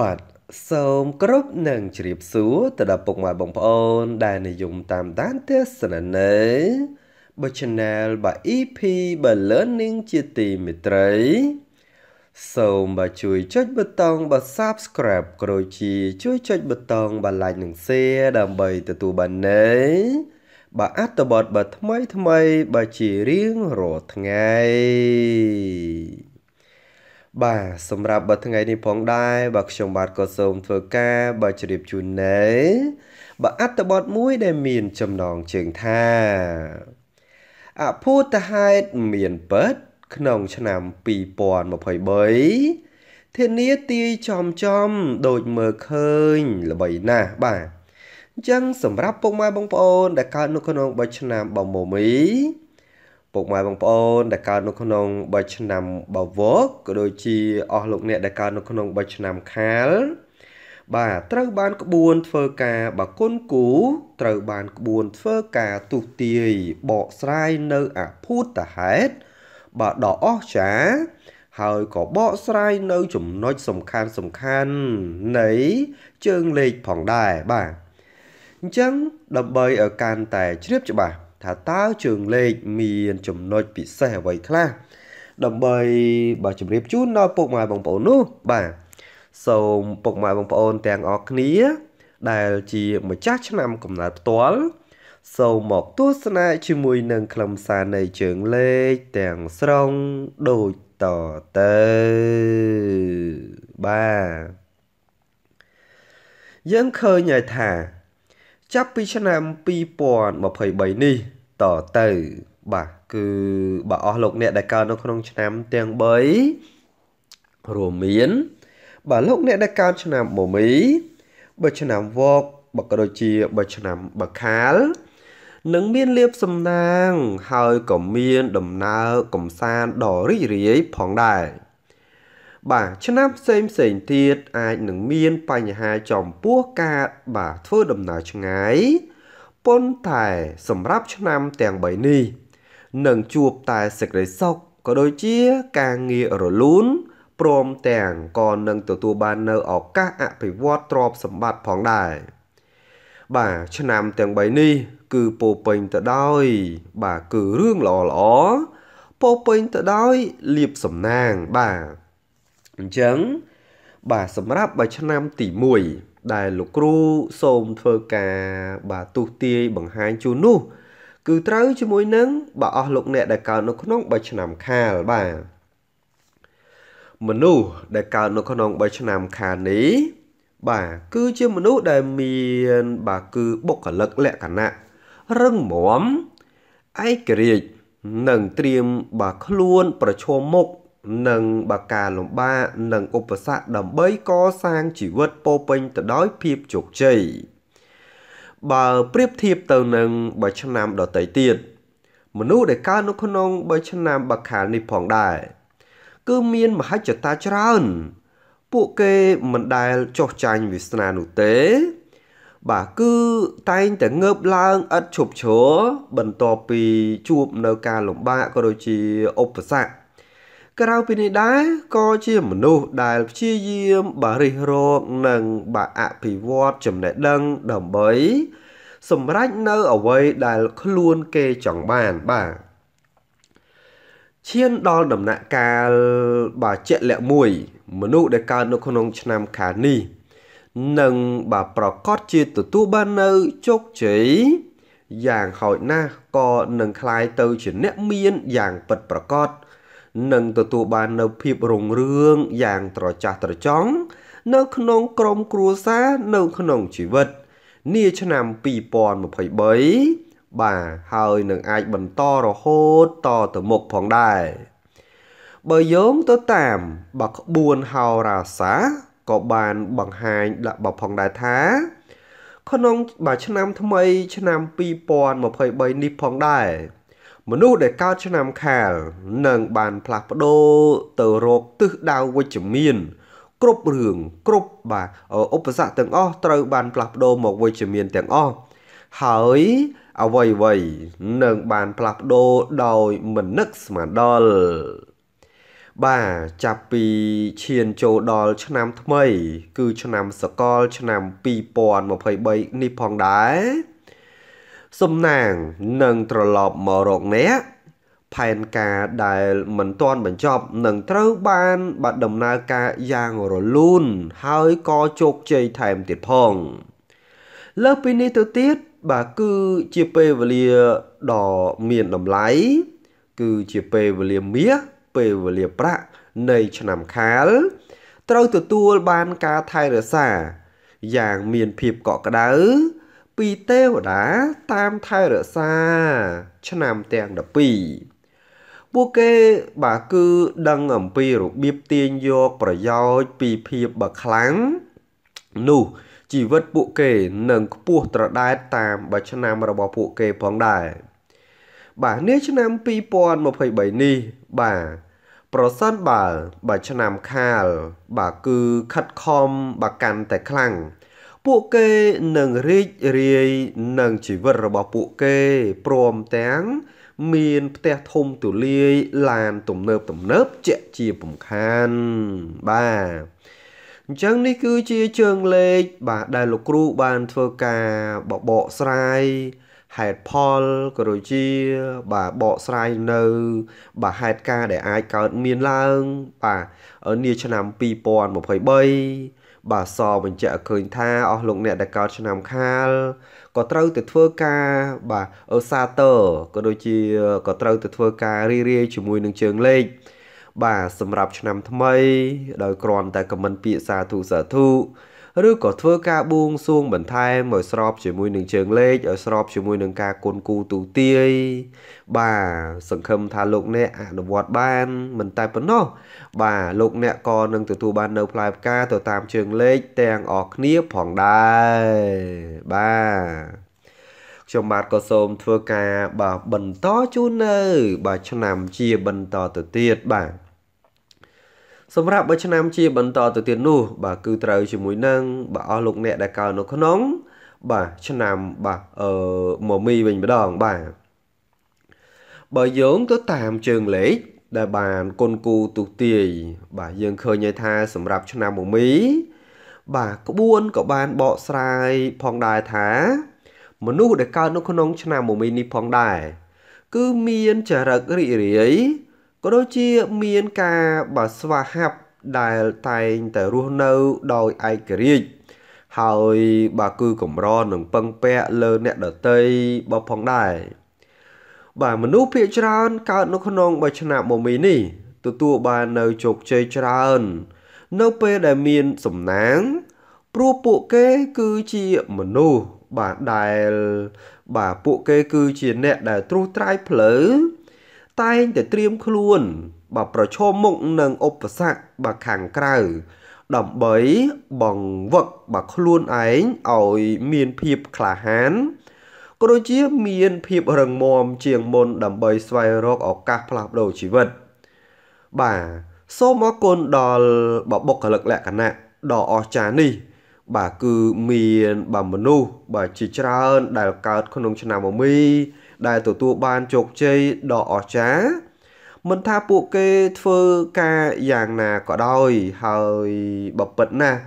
បាទសូមគោរពនិងជ្រាបសួរទៅដល់ពុកម៉ែបងប្អូន ដែលនិយមតាមដានទស្សនានៅបើ Channel បាទ EP បើ Learning ជាទីមេត្រី សូមបាទជួយចុចប៊ូតុងបាទ Subscribe ក្រូចជាជួយចុចប៊ូតុងបាទ Like និង Share ដើម្បីទទួលបាននៅបាទអត្ថបទបាទថ្មីថ្មីបាទជារៀងរាល់ថ្ងៃបាទសម្រាប់បើថ្ងៃនេះផងដែរបាទខ្ញុំបាទក៏សូមធ្វើការបាទជម្រាបជូនណែបាទអត្ថបទមួយដែលមានចំណងជើងថាអភូតហេតុមានពិតក្នុងឆ្នាំ2023ធានាទាយចំចំដូចមើលឃើញ ល្បីណាស់បាទអញ្ចឹងសម្រាប់ពុកម៉ែបងប្អូនដែលកើតនៅក្នុងបឆ្នាំបំមីពុកម៉ែបងប្អូនដែលកើតនៅក្នុង3ឆ្នាំបវរក៏ដូចជាអស់លោកអ្នកដែលកើតនៅក្នុង3ឆ្នាំខាលបាទត្រូវបានក្បួនធ្វើការបាគុណគូត្រូវបានក្បួនធ្វើការទុះទាយបកស្រាយនៅអភូតហេតុបាទដ៏អស្ចារ្យហើយក៏បកស្រាយនៅចំណុចសំខាន់សំខាន់នៃជើងលេខផងដែរបាទអញ្ចឹងដើម្បីឲ្យកាន់តែជ្រាបច្បាស់ថាតើជើងលេខមាន ចំណុចពិសេសអ្វីខ្លះដើម្បីបាទជម្រាបជូនដល់ពុកម៉ែបងប្អូននោះ បាទសូមពុកម៉ែបងប្អូនទាំងអស់គ្នា ដែលជាម្ចាស់ឆ្នាំកំណើតផ្ទាល់សូមមកទស្សនាជាមួយនឹងខ្លឹមសារនៃជើងលេខទាំងស្រុងដូចតទៅបាទយើងឃើញហើយថាចាប់ពីឆ្នាំ2023នេះតទៅ បាទគឺ បើអស់លោកអ្នកដែលកើតនៅក្នុងឆ្នាំទាំង3រួមមាន បើលោកអ្នកដែលកើតឆ្នាំមមី បើឆ្នាំវកបើក៏ដូចជាបើឆ្នាំបខាលនឹងមានលៀបសំណាងហើយក៏មានដំណើរកំសាន្តដ៏រីករាយផងដែរបាទឆ្នាំផ្សេងផ្សេងទៀតអាចនឹងមានបញ្ហាចំពោះការបាទធ្វើដំណើរឆ្ងាយប៉ុន្តែសម្រាប់ឆ្នាំទាំង3នេះនឹងជួបតែសេចក្តីសុខក៏ដូចជាការងាររលូនព្រមទាំងក៏នឹងទទួលបាននៅឱកាសអភិវឌ្ឍទ្រព្យសម្បត្តិផងដែរបាទឆ្នាំទាំង3នេះ គឺពោពេញទៅដោយ បាទគឺរឿងល្អល្អពោពេញទៅដោយលៀបសំណាងបាទអញ្ចឹងបាទសម្រាប់បើឆ្នាំទី1ដែលលោកគ្រូសូមធ្វើការ បាទទុះទាយបង្ហាញជូននោះ គឺត្រូវជាមួយនឹងបើអស់លោកអ្នកដែលកើតនៅក្នុងបើឆ្នាំខាលបាទមនុស្សដែលកើតនៅក្នុងបើឆ្នាំខាលនេះបាទគឺជាមនុស្សដែលមាន បាទគឺបុគ្គលិកលក្ខណៈរឹងមាំឯករាជ្យនិងត្រៀមបាទខ្លួន ប្រឈមមុខនិងបកាលំបាកនិងឧបសគ្គដើម្បីកសាងជីវិតពោពេញទៅដោយភាពជោគជ័យបើប្រៀបធៀបទៅនឹងបើឆ្នាំដតីទៀត មនុស្សដែលកើតនៅក្នុងបើឆ្នាំបកាលនេះផងដែរគឺមានមហិច្ឆតាច្រើន ពួកគេមិនដែលចោះចាញ់វាសនានោះទេ បាទគឺតែងតែងើបឡើងឥតឈប់ឈរបន្ទាប់ពីជួបនៅការលំបាកក៏ដូចជាឧបសគ្គក្រៅពីនេះដែរក៏ជាមនុស្សដែលព្យាយាមបរិះរកនិងបាអភិវឌ្ឍចំណេះដឹងដើម្បី សម្រេចនៅអ្វីដែលខ្លួនគេចង់បានបាទឈានដល់ដំណាក់កាលបាជាក់លាក់មួយ មនុស្សដែលកើតនៅក្នុងឆ្នាំខាលនេះនឹងបាប្រកាសជាទទួលបាននៅជោគជ័យយ៉ាងហោចណាស់ក៏នឹងคล้ายទៅជាអ្នកមានយ៉ាងពិតប្រាកដនឹងទទួលបាននូវភាពរុងរឿងយ៉ាងត្រចះត្រចង់នៅក្នុងក្រមគ្រួសារនៅក្នុងជីវិតនាឆ្នាំ2023បាទហើយនឹងអាចបន្តរហូតតទៅមុខផងដែរបើយោងទៅតាមបាក់ក្បួនហោរាសាក៏បានបង្ហាញដាក់បផងដែរថា ក្នុងបាទឆ្នាំថ្មីឆ្នាំ2023នេះផងដែរមនុស្សដែលកើតឆ្នាំខាលនឹងបានផ្លាស់ប្ដូរទៅរកទិសដៅវិជ្ជមានគ្រប់រឿងគ្រប់បាទឧបសគ្គទាំងអស់ត្រូវបានផ្លាស់ប្ដូរមកវិជ្ជមានទាំងអស់ហើយអ្វីអ្វីនឹងបានផ្លាស់ប្ដូរដោយមិននឹកស្មានដល់បាទចាប់ពីឈានចូលដល់ឆ្នាំថ្មី គឺឆ្នាំសកលឆ្នាំ2023នេះផងដែរសំណាងនឹងត្រឡប់មករកអ្នកផែនការដែលមិនទាន់បញ្ចប់នឹងត្រូវបានបាត់ដំណើរការយ៉ាងរលូនហើយក៏ជោគជ័យថែមទៀតផង លើសពីនេះទៅទៀតបាទគឺជាពេលវេលាដ៏មានតម្លៃគឺជាពេលវេលាមាសពេលវេលាប្រាក់នៃឆ្នាំខាល ត្រូវទទួលបានការថែរក្សា យ៉ាងមានភាពកក់ក្ដៅពីទេវតាតាមថែរក្សាឆ្នាំទាំង12ពួកគេបាទគឺដឹងអំពីរបៀបទាញយកប្រយោជន៍ពីភាពបខ្លាំងនោះជីវិតពួកគេនឹងខ្ពស់ត្រដែតតាមបឆ្នាំរបស់ពួកគេផងដែរបាទនាឆ្នាំ2023នេះបាទប្រសិនបើបើឆ្នាំខាល បាទគឺខិតខំបកាន់តែខ្លាំងពួកគេនឹងរីករាយនឹងជីវិតរបស់ពួកគេព្រមទាំង មានផ្ទះធំទូលាយឡានទំនើបទំនើបជាក់ជាពំខានបាទអញ្ចឹងនេះគឺជាជើងលេខបាទដែលលោកគ្រូបានធ្វើការបបកស្រាយហេតុផលក៏ដូចជាបាទបកស្រាយនៅ បាទហេតុការដែលអាចកើតមានឡើង បាទនាឆ្នាំ2023បាទសបញ្ជាក់ឃើញថាអស់លោកអ្នកដែលកើតឆ្នាំខាលក៏ត្រូវទៅធ្វើការបាទអូសាទ័រក៏ដូចជាក៏ត្រូវទៅធ្វើការរីរាយជាមួយនឹងជើងលេខបាទសម្រាប់ឆ្នាំថ្មីដោយគ្រាន់តែខមមិនពាក្យសាធុសាធុឬក៏ធ្វើការបួងសួងបន្ថែមឲ្យស្របជាមួយនឹងជើងលេខឲ្យស្របជាមួយនឹងការគុណគូទូទាយបាទសង្ឃឹមថាលោកអ្នកអនុវត្តបានមិនតែប៉ុណ្ណោះបាទលោកអ្នកក៏នឹងទទួលបាន នៅផ្លែផ្កាទៅតាមជើងលេខទាំងអស់គ្នាផងដែរបាទខ្ញុំបាទក៏សូមធ្វើការ បាទបន្តជូននៅបាទឆ្នាំជាបន្តទៅទៀតបាទសម្រាប់បើឆ្នាំជាបន្តទៅទៀតនោះ បាទគឺត្រូវជាមួយនឹងបាទអស់លោកអ្នកដែលកើតនៅក្នុង បាទឆ្នាំបាទអឺមមីវិញម្ដងបាទបើយើងទៅតាមជើងលេខដែលបានគុនគូទុទាយបាទយើងឃើញថាសម្រាប់ឆ្នាំមមីបាទក្បួនក៏បានបកស្រាយផងដែរថា មនុស្សដែលកើតនៅក្នុង ឆ្នាំមមីនេះផងដែរគឺមានចរិតរីករាយក៏ដូចជាមានការបាស្វាហាប់ដែលតែងតែរស់នៅដោយឯករាជ្យហើយបាទគឺកម្រនឹងពឹងពាក់លើអ្នកដតីបបផងដែរបាទមនុស្សភាគច្រើន កើតនៅក្នុងបឆ្នាំមមីនេះ ទទួលបាននៅជោគជ័យច្រើន នៅពេលដែលមានសំណាងព្រោះពួកគេគឺជាមនុស្សបាទដែល បាទពួកគេគឺជាអ្នកដែលទ្រុសត្រាយផ្លូវតែងតែត្រៀមខ្លួនបើប្រឈមមុខនឹងឧបសគ្គបើខាងក្រៅដើម្បីបង្វឹកបើខ្លួនឯងឲ្យមានភាពក្លាហានក៏ដូចជាមានភាពរឹងមាំជាងមុនដើម្បីស្វែងរកឱកាសផ្លាស់ប្ដូរជីវិតបាទសូមអរគុណដល់បបុគ្គលិកលក្ខណៈដ៏អស្ចារ្យនេះបាទគឺមានបាទមនុស្សបាទជាច្រើនដែលកើតក្នុងឆ្នាំមីដែលទទួលបានជោគជ័យដ៏អស្ចារ្យមិនថាពួកគេធ្វើការយ៉ាងណាក៏ដោយហើយបបិទ្ធណាស់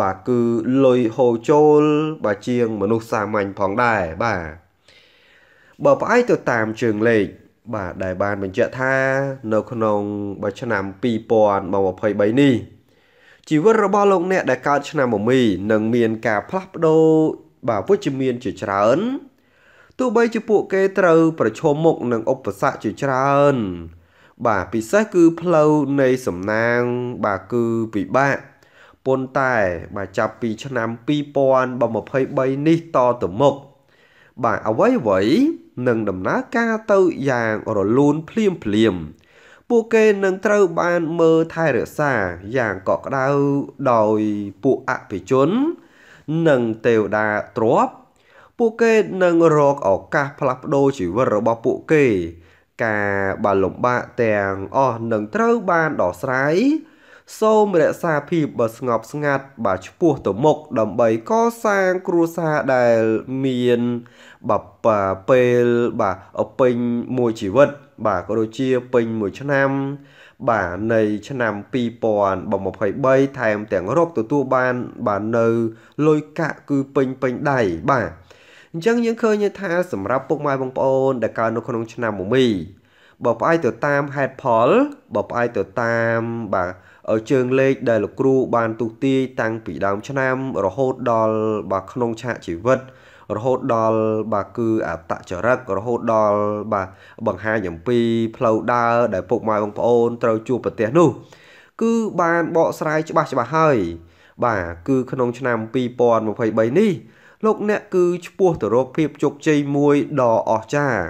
បាទគឺលុយហូរចូល បាទជាងមនុស្សសាមញ្ញផងដែរបាទបើផ្អែកទៅតាមជើងលេខបាទដែលបានបញ្ជាក់ថា នៅក្នុងបើឆ្នាំ2023នេះជីវិតរបស់លោកអ្នកដែលកើតឆ្នាំមុំីនឹងមានការផ្លាស់ប្ដូរបាទវិជ្ជមានជាច្រើនទោះបីជាពួកគេត្រូវប្រឈមមុខនឹងឧបសគ្គជាច្រើន បាទពិសេសគឺផ្លូវនៃសំណាង បាទគឺពិបាកប៉ុន្តែបាទចាប់ពីឆ្នាំ2023នេះតទៅមុខបាទអ្វីអ្វីនឹងដំណើរការទៅយ៉ាងរលូនភ្លាមភ្លាមពួកគេនឹងត្រូវបានមើលថែរក្សាយ៉ាងកក់ក្ដៅដោយពួកអភិជន និងទេវតាទ្របពួកគេនឹងរកឱកាសផ្លាស់ប្ដូរជីវិតរបស់ពួកគេការបាលំបាកទាំងអស់នឹងត្រូវបានដោះស្រាយសូមរក្សាភាពបើស្ងប់ស្ងាត់បើឈ្មោះទៅមុខដើម្បីកសាងគ្រួសារដែលមាន បាពេលបាទពេញមួយជីវិតបាទក៏ដូចជាពេញមួយឆ្នាំ បាទនៃឆ្នាំ2023ថែមទាំងរកទទួលបាន បាទនៅលុយកាក់គឺពេញពេញដៃបាទអញ្ចឹងយើងឃើញថាសម្រាប់ពុកម៉ែបងប្អូនដែលកើតនៅក្នុងឆ្នាំមុមីបើផ្អែកទៅតាមហេតុផលបើផ្អែកទៅតាមបាទជើងលេខដែលលោកគ្រូបានទុទាយតាំងពីដើមឆ្នាំរហូតដល់បាទក្នុងឆាកជីវិតរហូតដល់បាទគឺអតចរិតរហូតដល់បាទបង្ហាញអំពីផ្លូវដើរដែលពុកម៉ែបងប្អូនត្រូវជួបប្រទេសនោះគឺបានបកស្រាយច្បាស់ច្បាស់ហើយបាទគឺក្នុងឆ្នាំ2023នេះលោកអ្នកគឺឈ្មោះទៅរកភាពជោគជ័យមួយដ៏អស្ចារ្យ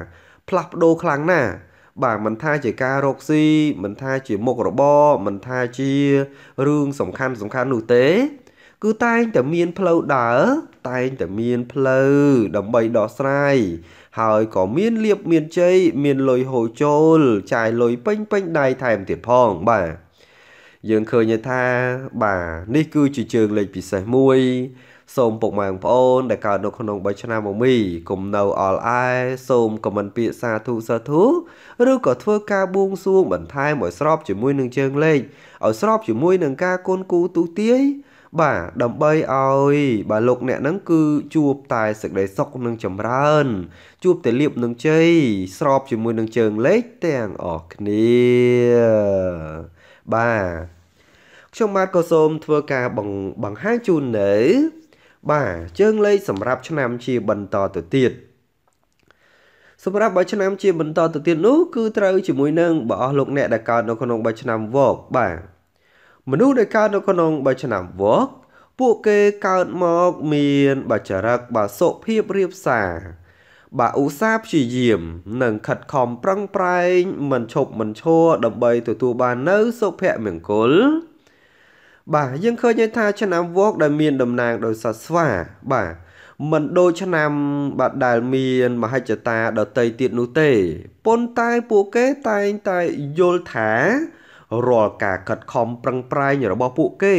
ផ្លាស់ប្ដូរខ្លាំងណាស់បាទមិនថាជាការរកស៊ីមិនថាជាមុខរបរមិនថាជារឿងសំខាន់សំខាន់នោះទេ គឺតែងតែមានផ្លូវដើរតែងតែមានផ្លូវដើម្បីដោះស្រាយ ហើយក៏មានលៀបមានជ័យមានលុយហូរចូលចាយលុយពេញពេញដៃថែមទៀតផងបាទយើងឃើញថា បាទនេះគឺជាជើងលេខពិសេសមួយសូមពុកម៉ែបងប្អូនដែលកើតនៅក្នុង3ឆ្នាំមកមីកុំនៅអល់អែសូមខមមិនពាក្យសាធុសាធុឬក៏ធ្វើការបួងសួងបន្ថែមឲ្យស្របជាមួយនឹងជើងលេខឲ្យស្របជាមួយនឹងការគូនគូទូទាយបាទដើម្បីឲ្យបាទលោកអ្នកហ្នឹងគឺជួបតែសេចក្តីសុខនិងចម្រើនជួបតែលៀបនឹងជ័យស្របជាមួយនឹងជើងលេខទាំងអស់គ្នាបាទខ្ញុំបាទក៏សូមធ្វើការបង្ហាញជូននៅបាទជើងលេខសម្រាប់ឆ្នាំជាបន្តទៅទៀតសម្រាប់បើឆ្នាំជាបន្តទៅទៀតនោះគឺត្រូវជាមួយនឹងបើអស់លោកអ្នកដែលកើតនៅក្នុងបើឆ្នាំវកបាទមនុស្សដែលកើតនៅក្នុងបើឆ្នាំវក ពួកគេកើតមកមានបច្ចរិកបាសុភាពរៀបសារបាឧស្សាហ៍ព្យាយាម និង ខិតខំប្រឹងប្រែងមិនឈប់មិនឈរដើម្បីទទួលបាននៅសុភមង្គលបាទយើងឃើញថាឆ្នាំវកដែលមានតំណាងដោយសត្វស្វាបាទមិនដូចឆ្នាំបាទដែលមានមហិច្ឆតាដតីទៀតនោះទេប៉ុន្តែពួកគេតែងតែយល់ថារាល់ការខិតខំប្រឹងប្រែងរបស់ពួកគេ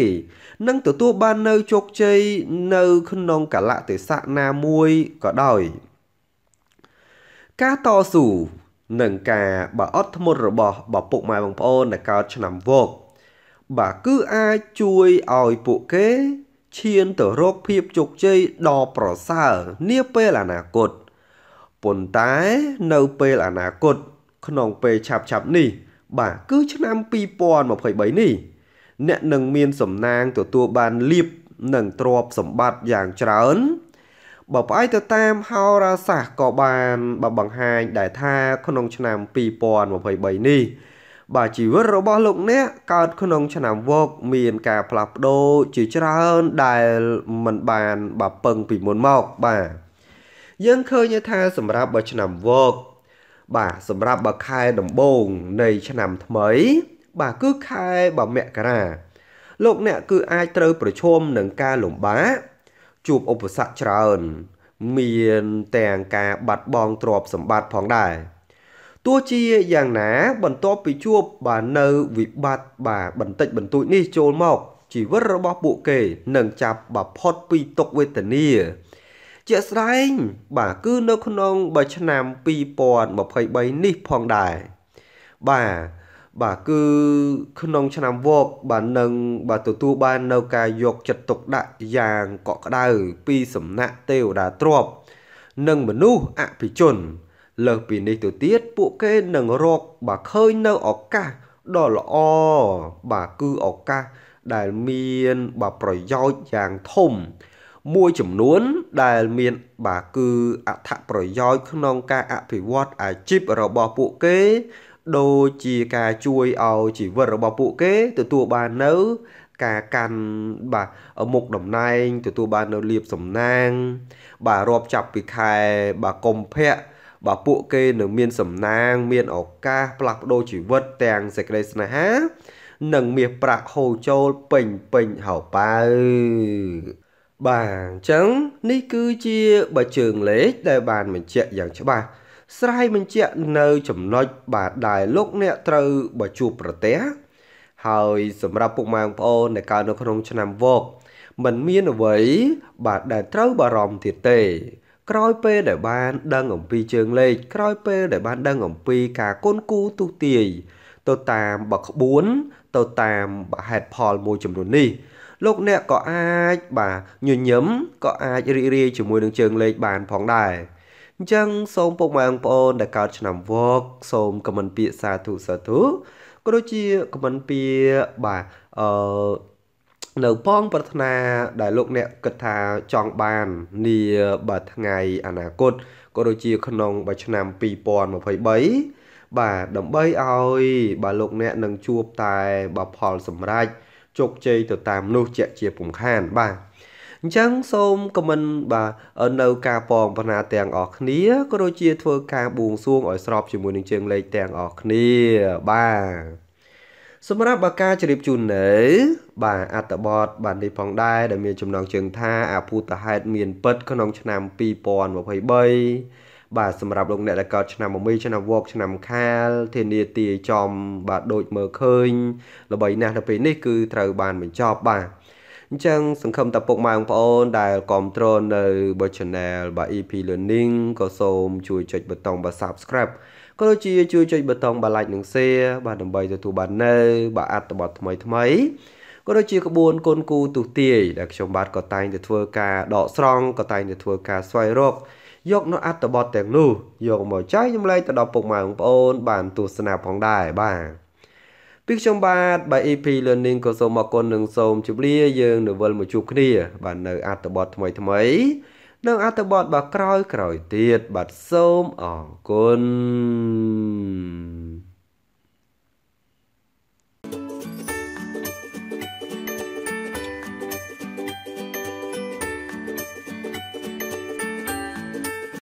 នឹងទទួលបាននៅជោគជ័យនៅ ក្នុងកលៈទេសៈណាមួយក៏ដោយ ការតស៊ូនិងការបើអត់ធ្មត់របស់បពុកម៉ែបងប្អូនដែលកើតឆ្នាំវោកបាទគឺអាចជួយឲ្យពួកគេឈានទៅរកភាពជោគជ័យដ៏ប្រសើរនាពេលអនាគតប៉ុន្តែនៅពេលអនាគតក្នុងពេលឆាប់ឆាប់នេះ បាទគឺឆ្នាំ2023នេះអ្នកនឹងមានសំណាងទទួលបានលៀបនិងទ្រព្យសម្បត្តិយ៉ាងច្រើនបើផ្អែកទៅតាមហោរាសាស្ត្រក៏បាន បើបង្ហាញដែរថាក្នុងឆ្នាំ2023នេះបាទជីវិតរបស់លោកអ្នកកើតក្នុងឆ្នាំវកមានការផ្លាស់ប្ដូរជាច្រើនដែលមិនបានបាពឹងពីមុនមកបាទយើងឃើញថា សម្រាប់បើឆ្នាំវកបាទសម្រាប់បើខែដំបូងនៃឆ្នាំថ្មី បាទគឺខែបើមករា លោកអ្នកគឺអាចត្រូវប្រឈមនឹងការលំបាកជួបឧបសគ្គច្រើន មានទាំងការបាត់បង់ទ្រព្យសម្បត្តិផងដែរទោះជាយ៉ាងណាបន្ទាប់ពីជួបបាទនៅវិបត្តិបាទបន្តិចបន្តួចនេះចូលមកជីវិតរបស់ពួកគេនឹងចាប់បាផុតពីទុកវេទនាជាក់ស្ដែងបាទគឺនៅ ក្នុងបើឆ្នាំ2023នេះផងដែរបាទបាទគឺក្នុងឆ្នាំវកបាទនឹងបាទទទួលបាននៅការយកចិត្តទុកដាក់យ៉ាងកក់ក្ដៅពីសំណាក់ទេវតាទ្រប និងមនុស្សអភិជនលើសពីនេះទៅទៀតពួកគេនឹងរក បាទឃើញនៅឱកាសដ៏ល្អបាទគឺឱកាសដែលមានបាទប្រយោជន៍យ៉ាងធំ មួយចំនួនដែលមាន បាទគឺអត្ថប្រយោជន៍ក្នុងការអភិវឌ្ឍអាជីពរបស់ពួកគេដូចជាការជួយឲ្យជីវិតរបស់ពួកគេទទួលបាននៅ ការកាន់បាទមុខតំណែងទទួលបាននៅលៀបសំណាង បាទរាប់ចាប់ពីខែបាទកុម្ភៈបើពួកគេនៅមានសំណាងមានឱកាសផ្លាស់ប្ដូរជីវិតទាំងសេចក្តីស្នេហា និងមាសប្រាក់ហូរចូលពេញពេញហោប៉ៅបាទអញ្ចឹង នេះគឺជាបើជើងលេខដែល បានបញ្ជាក់យ៉ាងច្បាស់ស្រ័យបញ្ជាក់នៅចំណុចបាទដែលលោកអ្នកត្រូវបើជួបប្រទះហើយ សម្រាប់ពុកម៉ែបងប្អូនដែលកើតនៅក្នុង ឆ្នាំវកមិនមានអ្វីបាទដែលត្រូវបារម្ភទៀតទេក្រោយពេលដែលបានដឹងអំពីជើងលេខក្រោយពេលដែល បានដឹងអំពីការគុនគូទុទាយទៅតាមបក្បួនទៅតាមបហេតុផលមួយចំនួននេះលោកអ្នកក៏អាចបាទញញឹមក៏អាចរីករាយជាមួយនឹងជើងលេខបានផងដែរអញ្ចឹងសូមពុកម៉ែបងប្អូនដែលកើតឆ្នាំវកសូមខមមិនពាក្យសាធុសាធុក៏ដូចជាខមមិនពាក្យបាទអឺនៅផងប្រាថ្នាដែលលោកអ្នកគិតថាចង់បាននាបើថ្ងៃអនាគតក៏ដូចជាក្នុងបើឆ្នាំ2023បាទដើម្បីឲ្យបាទលោកអ្នកនឹងជួបតែបាទផលសម្រេចជោគជ័យទៅតាមនោះជាជាពំខានបាទអញ្ចឹងសូមខមមិនបាទនៅការបងបណ្ណាទាំងអស់គ្នាក៏ដូចជាធ្វើការបួងសួងឲ្យស្របជាមួយនឹងជើងលេខទាំងអស់គ្នាបាទសម្រាប់បើការជម្រាបជូននៅ បាទអត្តបទបាទនេះផងដែរដែលមានចំណងជើងថាអភូតហេតុមាន ពិតក្នុងឆ្នាំ2023បាទសម្រាប់លោកអ្នកដែលកើតឆ្នាំមីឆ្នាំវក ឆ្នាំខាល ធានាទាយចំ បាទដូចមើលឃើញល្បីណាស់នៅពេលនេះគឺត្រូវបានបញ្ចប់បាទអញ្ចឹងសង្ឃឹមតាពុកម៉ែបងប្អូនដែលគ្រប់គ្រងនៅ Channel បាទ EP Learning ក៏សូមជួយចុចប៊ូតុងបាទ Subscribe ក៏ដូចជាជួយចុចប៊ូតុងបាឡាច់និង Share បាទដើម្បីទទួលបាននៅ បាទអត្ថបទថ្មីថ្មីក៏ដូចជាក្បួនគុនគូទុទាយដែលខ្ញុំបាទក៏តែងតែធ្វើការដកស្រង់ក៏តែងតែធ្វើការស្វែងរក យកនៅអត្ថបទទាំងនោះ យកមកចែកចម្លែកទៅដល់ពុកម៉ែបងប្អូន បានទស្សនាផងដែរបាទពីខ្ញុំបាទបាទ EP Learning ក៏សូមអរគុណនិងសូមជម្រាបលាយើងនៅវិលមកជួបគ្នាបាទនៅអត្ថបទថ្មីថ្មីនិងអត្ថបទបាទក្រោយ ក្រោយទៀតបាទសូមអរគុណ